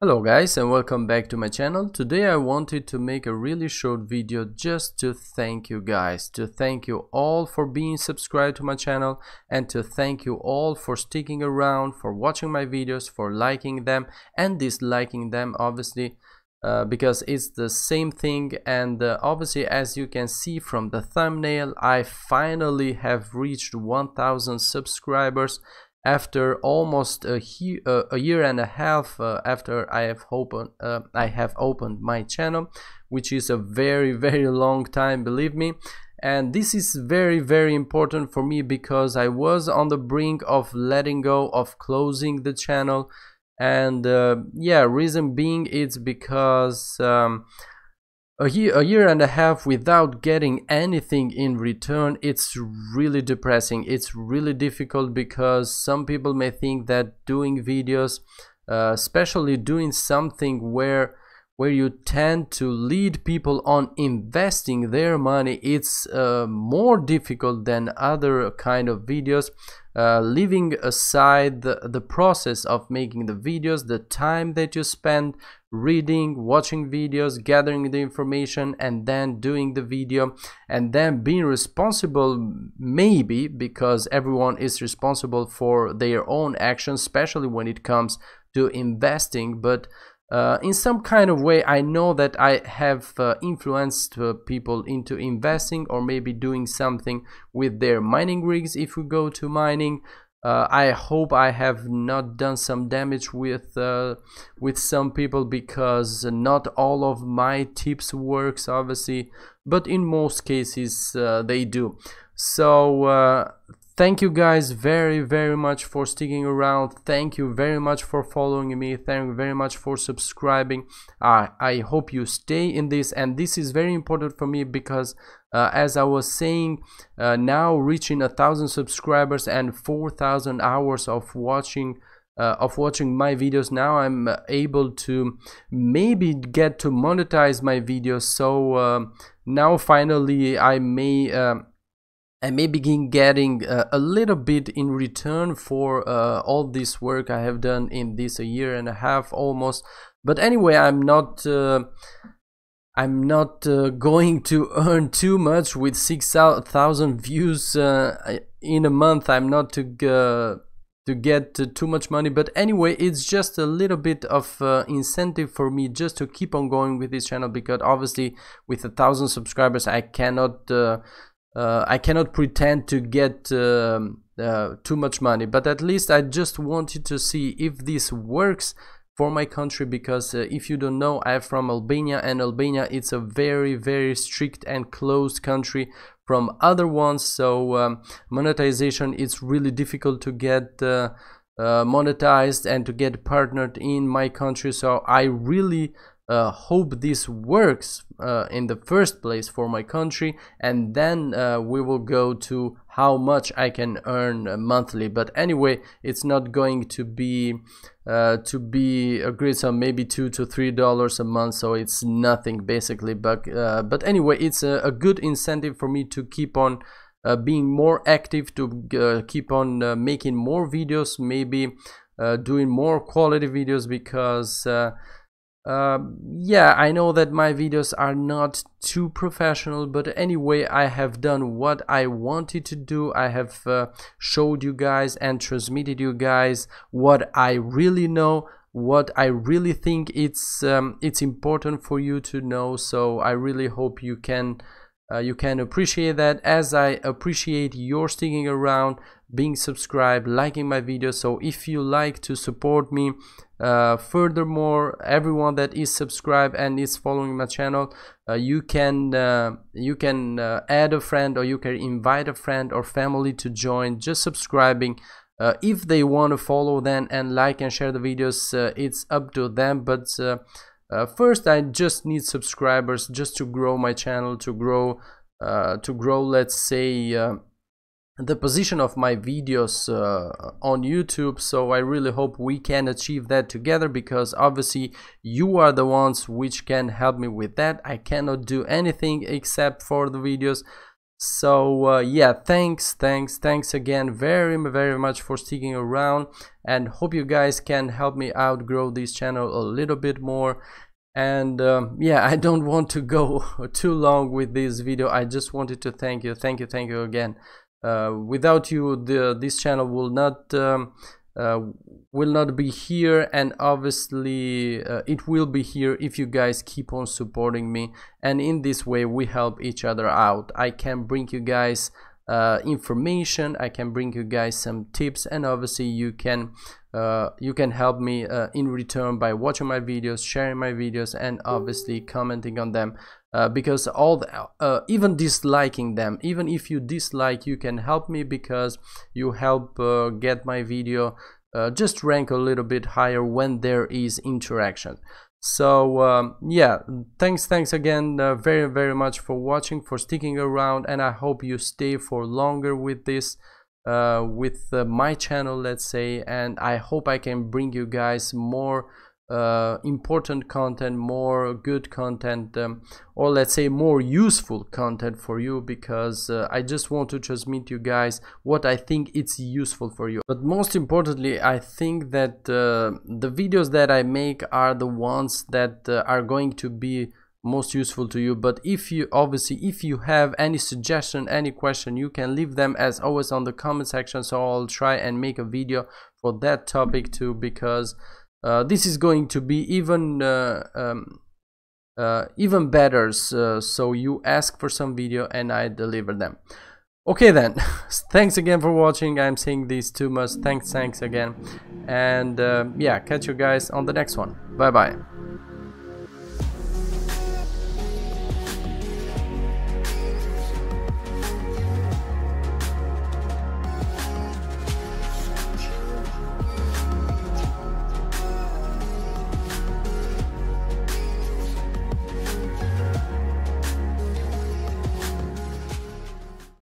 Hello guys and welcome back to my channel. Today I wanted to make a really short video just to thank you guys, to thank you all for being subscribed to my channel and to thank you all for sticking around, for watching my videos, for liking them and disliking them obviously uh, because it's the same thing and uh, obviously as you can see from the thumbnail I finally have reached 1000 subscribers after almost a, he- uh, a year and a half uh, after I have opened uh, I have opened my channel which is a very very long time believe me and this is very very important for me because I was on the brink of letting go of closing the channel and uh, yeah reason being it's because um, a year, a year and a half without getting anything in return, it's really depressing. It's really difficult because some people may think that doing videos, uh, especially doing something where where you tend to lead people on investing their money it's uh, more difficult than other kind of videos uh, leaving aside the, the process of making the videos the time that you spend reading, watching videos, gathering the information, and then doing the video, and then being responsible, maybe because everyone is responsible for their own actions, especially when it comes to investing. But uh, in some kind of way, I know that I have uh, influenced uh, people into investing or maybe doing something with their mining rigs if we go to mining uh, I hope I have not done some damage with uh, with some people because not all of my tips works obviously but in most cases uh, they do so uh, Thank you guys very, very much for sticking around. Thank you very much for following me. Thank you very much for subscribing. I, I hope you stay in this. And this is very important for me because uh, as I was saying, uh, now reaching a thousand subscribers and 4,000 hours of watching uh, of watching my videos now I'm able to maybe get to monetize my videos so um, now finally I may um, I may begin getting uh, a little bit in return for uh, all this work I have done in this a year and a half almost. But anyway, I'm not. Uh, I'm not uh, going to earn too much with 6,000 views uh, in a month. I'm not to uh, to get too much money but anyway it's just a little bit of uh, incentive for me just to keep on going with this channel because obviously with a thousand subscribers I cannot uh, uh, I cannot pretend to get um, uh, too much money, but at least I just wanted to see if this works for my country because uh, if you don't know, I'm from Albania and Albania it's a very very strict and closed country from other ones. So um, monetization it's really difficult to get. Uh, uh, monetized and to get partnered in my country so i really uh, hope this works uh, in the first place for my country and then uh, we will go to how much I can earn uh, monthly but anyway it's not going to be uh, to be a great sum maybe two to three dollars a month so it's nothing basically but uh, but anyway it's a, a, good incentive for me to keep on being more active to keep on making more videos maybe doing more quality videos because um, yeah, I know that my videos are not too professional, but anyway, I have done what I wanted to do. I have uh, showed you guys and transmitted you guys what I really know, what I really think it's um, it's important for you to know. So I really hope you can uh, you can appreciate that as I appreciate your sticking around, being subscribed, liking my videos. So if you like to support me, uh, furthermore, everyone that is subscribed and is following my channel, uh, you can uh, you can uh, add a friend or you can invite a friend or family to join. Just subscribing. Uh, if they want to follow then and like and share the videos, it's up to them. But uh, first, I just need subscribers just to grow my channel, to grow, uh, to grow, let's say, uh, the position of my videos uh, on YouTube. So I really hope we can achieve that together because obviously you are the ones which can help me with that. I cannot do anything except for the videos so uh, yeah thanks thanks thanks again very very much for sticking around and hope you guys can help me outgrow this channel a little bit more and um, yeah i don't want to go too long with this video i just wanted to thank you thank you thank you again uh, without you the this channel will not um, uh, will not be here and obviously uh, it will be here if you guys keep on supporting me and in this way we help each other out I can bring you guys uh, information i can bring you guys some tips and obviously you can uh, you can help me uh, in return by watching my videos sharing my videos and obviously commenting on them uh, because all the, uh, even disliking them even if you dislike you can help me because you help uh, get my video uh, just rank a little bit higher when there is interaction so um, yeah thanks thanks again uh, very very much for watching for sticking around and i hope you stay for longer with this with my channel let's say and i hope i can bring you guys more uh, important content, more good content, um, or let's say more useful content for you because uh, I just want to transmit you guys what I think it's useful for you. But most importantly, I think that uh, the videos that I make are the ones that uh, are going to be most useful to you but if you obviously if you have any suggestion any question you can leave them as always on the comment section so i'll try and make a video for that topic too because uh, this is going to be even uh, um, uh, even better. So, so you ask for some video and I deliver them. Okay then, thanks again for watching. I'm seeing these too much. Thanks, thanks again. And yeah, catch you guys on the next one. Bye bye.